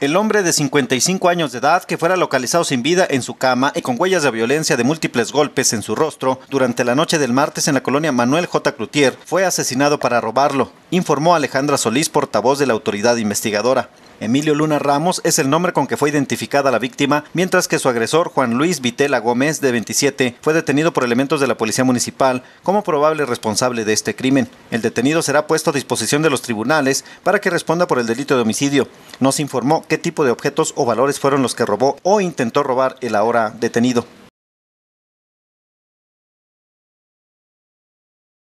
El hombre de 55 años de edad que fuera localizado sin vida en su cama y con huellas de violencia de múltiples golpes en su rostro durante la noche del martes en la colonia Manuel J. Cloutier fue asesinado para robarlo informó Alejandra Solís, portavoz de la autoridad investigadora. Emilio Luna Ramos es el nombre con que fue identificada la víctima, mientras que su agresor, Juan Luis Vitela Gómez, de 27, fue detenido por elementos de la Policía Municipal como probable responsable de este crimen. El detenido será puesto a disposición de los tribunales para que responda por el delito de homicidio. No se informó qué tipo de objetos o valores fueron los que robó o intentó robar el ahora detenido.